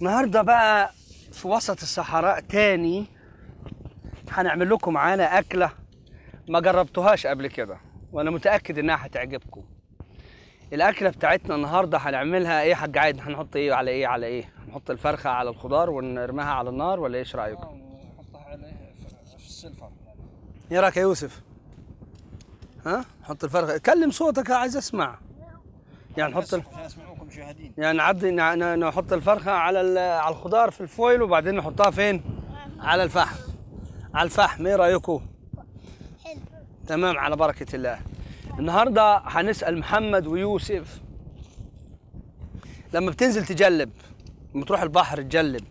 النهارده بقى في وسط الصحراء تاني هنعمل لكم معانا اكله ما جربتوهاش قبل كده وانا متاكد انها هتعجبكم الاكله بتاعتنا النهارده هنعملها ايه يا حاج عادل هنحط ايه على ايه على ايه هنحط الفرخه على الخضار ونرميها على النار ولا ايش رايكم اه، نحطها ايه في السلفة ايه رايك يا يوسف ها حط الفرخه كلم صوتك عايز اسمع يعني نحط يعني نعدي نحط الفرخه على على الخضار في الفويل وبعدين نحطها فين؟ على الفحم على الفحم ايه رايكم؟ حلو تمام على بركه الله النهارده هنسال محمد ويوسف لما بتنزل تجلب لما تروح البحر تجلب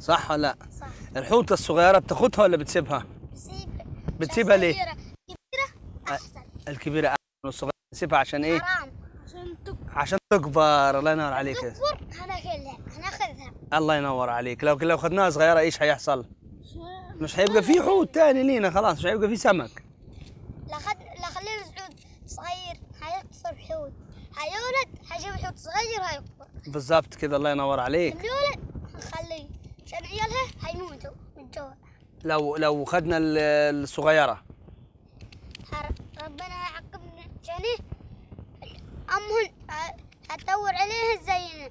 صح ولا لا؟ صح الحوته الصغيره بتاخدها ولا بتسيبها؟ بتسيبها بتسيبها ليه؟ الكبيره الكبيره احسن والصغيره سيبها عشان ايه؟ حرام عشان تكبر عشان تكبر الله ينور عليك تكبر هناخذها هناخذها الله ينور عليك لو لو خدناها صغيره ايش هيحصل؟ مش هيبقى في حوت ثاني لينا خلاص مش هيبقى في سمك لا خد لا خلينا حوت صغير هيكبر حوت هيولد هيجيب حوت صغير هيكبر بالظبط كده الله ينور عليك يولد هنخليه عشان عيالها هيموتوا من جوع لو لو خدنا الصغيره عليه امهن هتدور عليه الزينة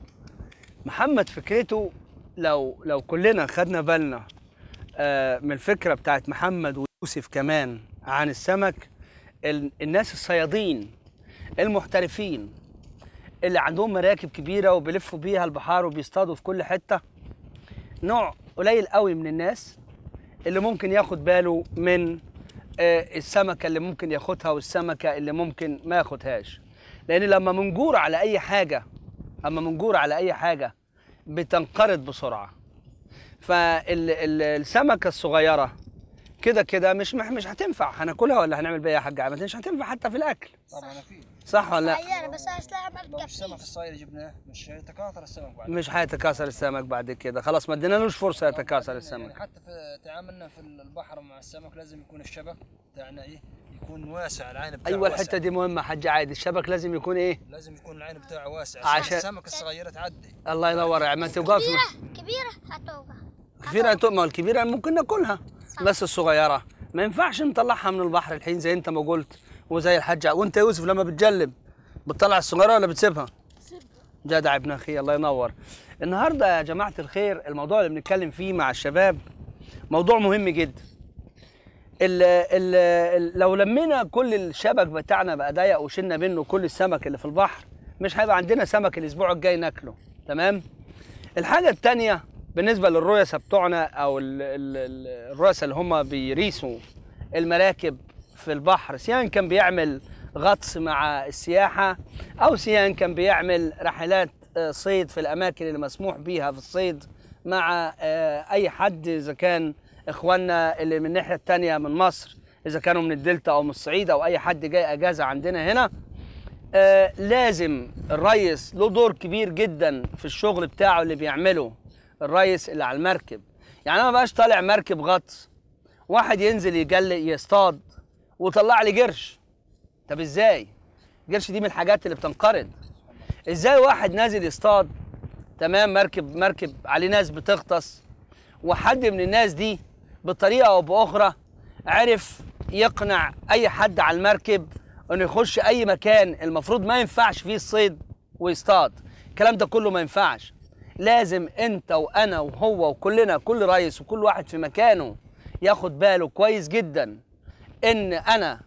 محمد فكرته لو لو كلنا خدنا بالنا آه، من الفكره بتاعت محمد ويوسف كمان عن السمك الناس الصيادين المحترفين اللي عندهم مراكب كبيره وبيلفوا بيها البحار وبيصطادوا في كل حته نوع قليل قوي من الناس اللي ممكن ياخد باله من آه، السمكه اللي ممكن ياخدها والسمكه اللي ممكن ما ياخدهاش لان لما منجور على اي حاجه اما منجور على اي حاجه بتنقرض بسرعه فالسمكه الصغيره كده كده مش مش هتنفع هناكلها ولا هنعمل بيها حاجه عامة مش هتنفع حتى في الاكل طبعا صح ولا لا؟ عيانه بس السلام ما بتكفيش السمك الصاير جبناه مش هيتكاثر السمك بعد مش حيتكاثر السمك بعد كده خلاص ما ادينالوش فرصه يتكاثر السمك يعني حتى في تعاملنا في البحر مع السمك لازم يكون الشبك بتاعنا ايه يكون واسع العين بتاعه ايوه الحته دي مهمه حاج عادي الشبك لازم يكون ايه لازم يكون العين بتاعه واسع عشان السمك الصغيره تعدي الله ينور يعني ما توقفش كبيره كبيره هتوقف كبيره هتوقف الكبيره ممكن ناكلها بس الصغيره ما ينفعش نطلعها من البحر الحين زي انت ما قلت وزي الحاج وانت يوسف لما بتجلب بتطلع الصغيره ولا بتسيبها؟ بسيبها جدع ابن اخي الله ينور النهارده يا جماعه الخير الموضوع اللي بنتكلم فيه مع الشباب موضوع مهم جدا ال ال لو لمينا كل الشبك بتاعنا بقى ضيق وشلنا منه كل السمك اللي في البحر مش هيبقى عندنا سمك الاسبوع الجاي ناكله تمام الحاجه الثانيه بالنسبه للرؤساء بتوعنا او الرؤساء اللي هم بيريسوا المراكب في البحر سيان كان بيعمل غطس مع السياحة أو سيان كان بيعمل رحلات آه، صيد في الأماكن اللي مسموح في الصيد مع آه، أي حد إذا كان إخواننا اللي من الناحية التانية من مصر إذا كانوا من الدلتا أو من الصعيد أو أي حد جاي أجازة عندنا هنا آه، لازم الريس له دور كبير جدا في الشغل بتاعه اللي بيعمله الريس اللي على المركب يعني أنا ما بقاش طالع مركب غطس واحد ينزل يجلي يصطاد وطلع لي قرش طب ازاي قرش دي من الحاجات اللي بتنقرض ازاي واحد نازل يصطاد تمام مركب مركب عليه ناس بتغطس وحد من الناس دي بطريقه او باخرى عرف يقنع اي حد على المركب انه يخش اي مكان المفروض ما ينفعش فيه الصيد ويصطاد الكلام ده كله ما ينفعش لازم انت وانا وهو وكلنا كل رئيس وكل واحد في مكانه ياخد باله كويس جدا ان انا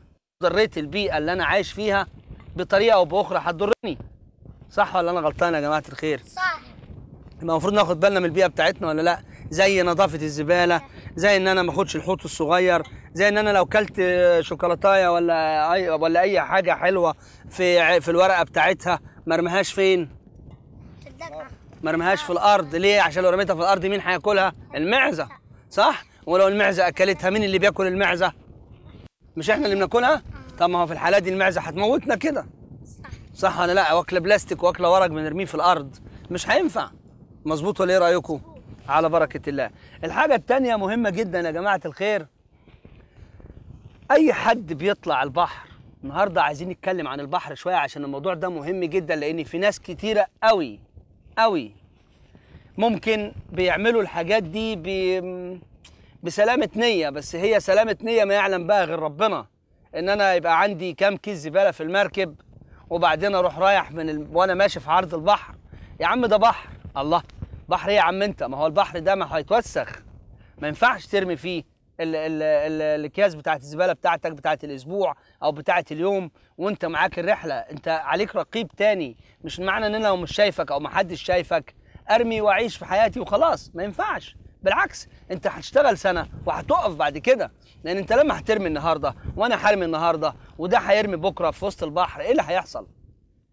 ضريت البيئه اللي انا عايش فيها بطريقه او باخرى هتضرني صح ولا انا غلطان يا جماعه الخير صح يبقى المفروض ناخد بالنا من البيئه بتاعتنا ولا لا زي نظافه الزباله زي ان انا ما اخدش الحوت الصغير زي ان انا لو كلت شوكولاتايه ولا اي ولا اي حاجه حلوه في في الورقه بتاعتها ما ارميهاش فين مرمهاش في الارض ليه عشان لو رميتها في الارض مين هياكلها المعزه صح ولو المعزه اكلتها مين اللي بياكل المعزه مش احنا اللي بناكلها طب ما هو في الحاله دي المعزه هتموتنا كده صح صح ولا لا واكله بلاستيك واكله ورق بنرميه في الارض مش هينفع مظبوط ولا ايه رايكم على بركه الله الحاجه الثانيه مهمه جدا يا جماعه الخير اي حد بيطلع البحر النهارده عايزين نتكلم عن البحر شويه عشان الموضوع ده مهم جدا لان في ناس كتيره قوي قوي ممكن بيعملوا الحاجات دي بي بسلامه نيه بس هي سلامه نيه ما يعلم بها غير ربنا ان انا يبقى عندي كام كيس زباله في المركب وبعدين اروح رايح من ال... وانا ماشي في عرض البحر يا عم ده بحر الله بحر ايه يا عم انت ما هو البحر ده ما هيتوسخ ما ينفعش ترمي فيه ال... ال... ال... الاكياس بتاعت الزباله بتاعتك بتاعت الاسبوع او بتاعت اليوم وانت معاك الرحله انت عليك رقيب تاني مش معنى ان انا لو مش شايفك او ما حدش شايفك ارمي واعيش في حياتي وخلاص ما ينفعش بالعكس انت هتشتغل سنه وهتقف بعد كده لان انت لما هترمي النهارده وانا هرمي النهارده وده هيرمي بكره في وسط البحر ايه اللي هيحصل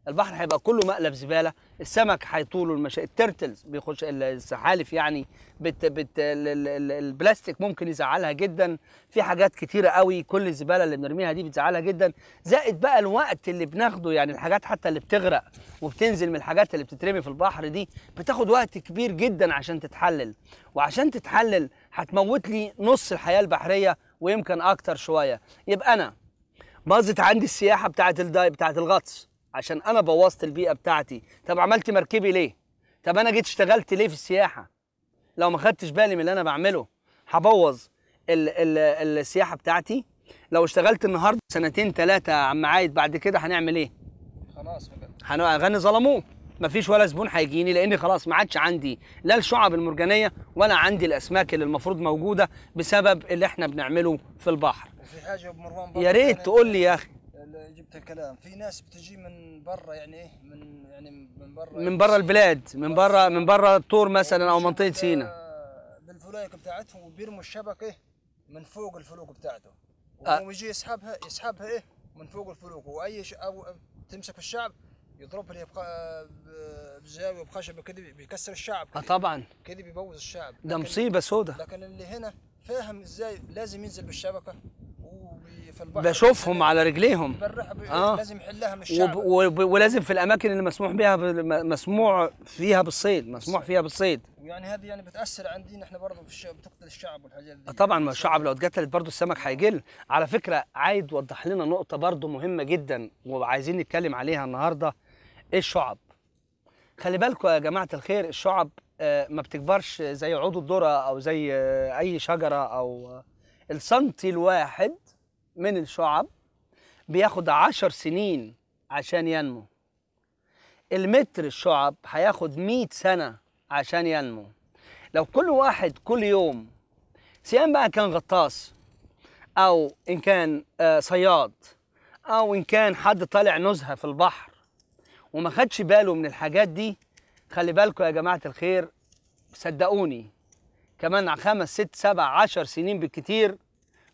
البحر هيبقى كله مقلب زباله السمك هيطول المشا الترتلز بيخش السحالف يعني بت... بت... البلاستيك ممكن يزعلها جدا في حاجات كتيره قوي كل الزباله اللي بنرميها دي بتزعلها جدا زائد بقى الوقت اللي بناخده يعني الحاجات حتى اللي بتغرق وبتنزل من الحاجات اللي بتترمي في البحر دي بتاخد وقت كبير جدا عشان تتحلل وعشان تتحلل هتموت لي نص الحياه البحريه ويمكن اكتر شويه يبقى انا باظت عندي السياحه بتاعه الداي بتاعه الغطس عشان انا بوظت البيئه بتاعتي طب عملت مركبي ليه طب انا جيت اشتغلت ليه في السياحه لو ما خدتش بالي من اللي انا بعمله هبوظ ال ال السياحه بتاعتي لو اشتغلت النهارده سنتين ثلاثه يا عم عايد بعد كده هنعمل ايه خلاص هنغني ظلموه مفيش ولا زبون هيجيني لان خلاص ما عادش عندي لا الشعب المرجانيه ولا عندي الاسماك اللي المفروض موجوده بسبب اللي احنا بنعمله في البحر وفي حاجه مروان يا ريت تقول لي يا اخي جبت الكلام في ناس بتجي من برا يعني من يعني من برا من يعني برا البلاد من برا من برا الطور مثلا يعني او منطقه سينا بالفلايك بتاعتهم وبيرموا الشبكه إيه، من فوق الفلوق بتاعته آه. وهو يجي يسحبها يسحبها ايه من فوق الفلوق واي ش... أو تمسك الشعب يضرب اللي يبقى آه، بزاويه بخشبه كده بيكسر الشعب آه، كده. طبعا كده بيبوظ الشعب ده مصيبه سودة لكن اللي هنا فاهم ازاي لازم ينزل بالشبكه في البحر بشوفهم على رجليهم آه. لازم يحلها من الشعب وب... ولازم في الاماكن اللي مسموح بها مسموع فيها بالصيد مسموح فيها بالصيد ويعني هذه يعني بتاثر عندنا احنا برضه في الشعب بتقتل الشعب والحاجات دي طبعا ما الشعب لو اتقتلت برضه السمك هيجل على فكره عايد وضح لنا نقطه برضه مهمه جدا وعايزين نتكلم عليها النهارده ايه الشعب خلي بالكم يا جماعه الخير الشعب آه، ما بتكبرش زي عود الذره او زي آه، اي شجره او آه، السنتي الواحد من الشعب بياخد عشر سنين عشان ينمو المتر الشعب هياخد 100 سنة عشان ينمو لو كل واحد كل يوم سيان بقى كان غطاس أو إن كان آه، صياد أو إن كان حد طالع نزهة في البحر وما خدش باله من الحاجات دي خلي بالكم يا جماعة الخير صدقوني كمان خمس ست سبع عشر سنين بالكتير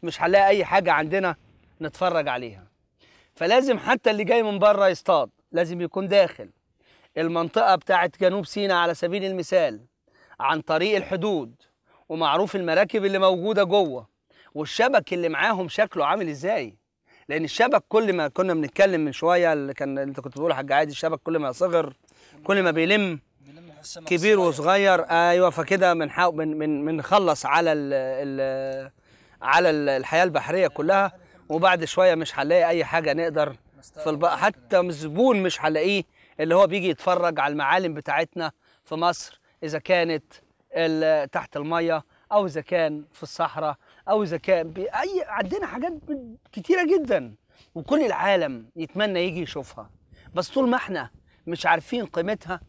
مش هنلاقي اي حاجه عندنا نتفرج عليها فلازم حتى اللي جاي من بره يصطاد لازم يكون داخل المنطقه بتاعه جنوب سيناء على سبيل المثال عن طريق الحدود ومعروف المراكب اللي موجوده جوه والشبك اللي معاهم شكله عامل ازاي لان الشبك كل ما كنا بنتكلم من شويه اللي كان انت كنت بتقول حاج عادي الشبك كل ما صغر كل ما بيلم كبير وصغير ايوه فكده بنحاول بنخلص على ال ال على الحياه البحريه كلها وبعد شويه مش هنلاقي اي حاجه نقدر في البقى حتى زبون مش هنلاقيه اللي هو بيجي يتفرج على المعالم بتاعتنا في مصر اذا كانت تحت الميه او اذا كان في الصحراء او اذا كان اي عندنا حاجات كتيره جدا وكل العالم يتمنى يجي يشوفها بس طول ما احنا مش عارفين قيمتها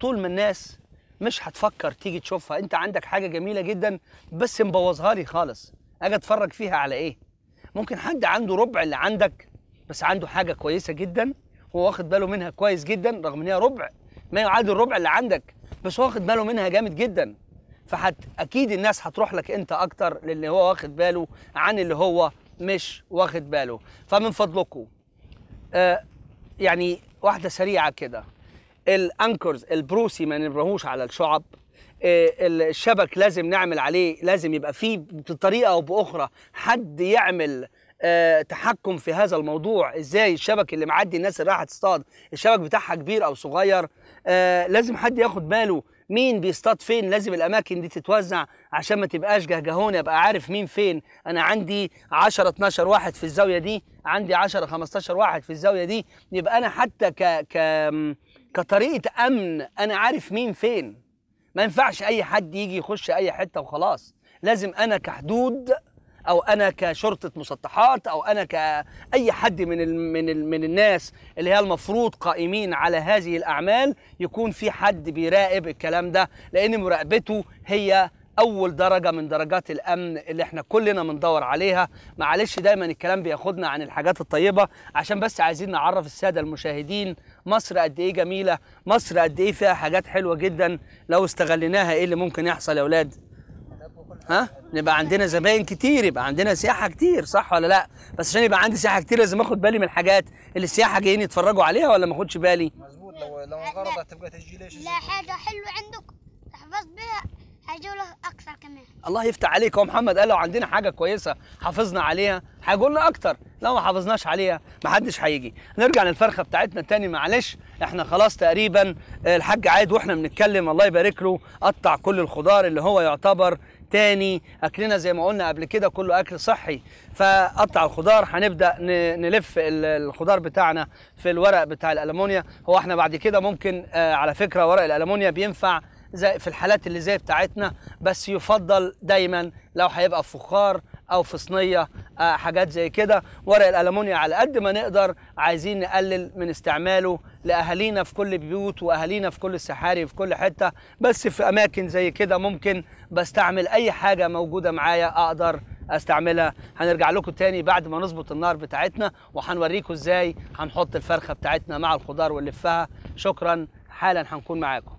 طول ما الناس مش هتفكر تيجي تشوفها انت عندك حاجه جميله جدا بس مبوظها لي خالص اجي اتفرج فيها على ايه ممكن حد عنده ربع اللي عندك بس عنده حاجه كويسه جدا هو واخد باله منها كويس جدا رغم ان هي ربع ما يعادل الربع اللي عندك بس هو واخد باله منها جامد جدا فحت اكيد الناس هتروح لك انت اكتر للي هو واخد باله عن اللي هو مش واخد باله فمن فضلكم آه يعني واحده سريعه كده الانكرز البروسي ما نبرهوش على الشعب آه، الشبك لازم نعمل عليه لازم يبقى فيه بطريقه او باخرى حد يعمل آه، تحكم في هذا الموضوع ازاي الشبك اللي معدي الناس اللي رايحه تصطاد الشبك بتاعها كبير او صغير آه، لازم حد ياخد باله مين بيصطاد فين لازم الاماكن دي تتوزع عشان ما تبقاش جهجهونه ابقى عارف مين فين انا عندي 10 12 واحد في الزاويه دي عندي 10 15 واحد في الزاويه دي يبقى انا حتى ك ك كطريقه امن انا عارف مين فين ما ينفعش اي حد يجي يخش اي حته وخلاص لازم انا كحدود او انا كشرطه مسطحات او انا كاي حد من الـ من الـ من الناس اللي هي المفروض قائمين على هذه الاعمال يكون في حد بيراقب الكلام ده لان مراقبته هي اول درجه من درجات الامن اللي احنا كلنا بندور عليها معلش دايما الكلام بياخدنا عن الحاجات الطيبه عشان بس عايزين نعرف الساده المشاهدين مصر قد ايه جميله مصر قد ايه فيها حاجات حلوه جدا لو استغليناها ايه اللي ممكن يحصل يا اولاد ها نبقى عندنا زباين كتير يبقى عندنا سياحه كتير صح ولا لا بس عشان يبقى عندي سياحه كتير لازم اخد بالي من الحاجات اللي السياحه جايين يتفرجوا عليها ولا ما اخدش بالي مظبوط لو لو انغرضت هتبقى تسجيل لا حاجه حلوه عندك تحفظ بيها هيجوا اكثر كمان الله يفتح عليك يا محمد قال لو عندنا حاجه كويسه حافظنا عليها هيجوا لنا اكتر لو ما حافظناش عليها ما حدش هيجي نرجع للفرخه بتاعتنا تاني معلش احنا خلاص تقريبا الحاج عاد واحنا بنتكلم الله يبارك له قطع كل الخضار اللي هو يعتبر تاني اكلنا زي ما قلنا قبل كده كله اكل صحي فقطع الخضار هنبدا نلف الخضار بتاعنا في الورق بتاع الالمونيا هو احنا بعد كده ممكن آه، على فكره ورق الالمونيا بينفع زي في الحالات اللي زي بتاعتنا بس يفضل دايما لو هيبقى في فخار او في صينيه آه حاجات زي كده ورق الالومنيا على قد ما نقدر عايزين نقلل من استعماله لاهالينا في كل بيوت واهالينا في كل السحاري في كل حته بس في اماكن زي كده ممكن بستعمل اي حاجه موجوده معايا اقدر استعملها هنرجع لكم تاني بعد ما نظبط النار بتاعتنا وهنوريكم ازاي هنحط الفرخه بتاعتنا مع الخضار ونلفها شكرا حالا هنكون معاكم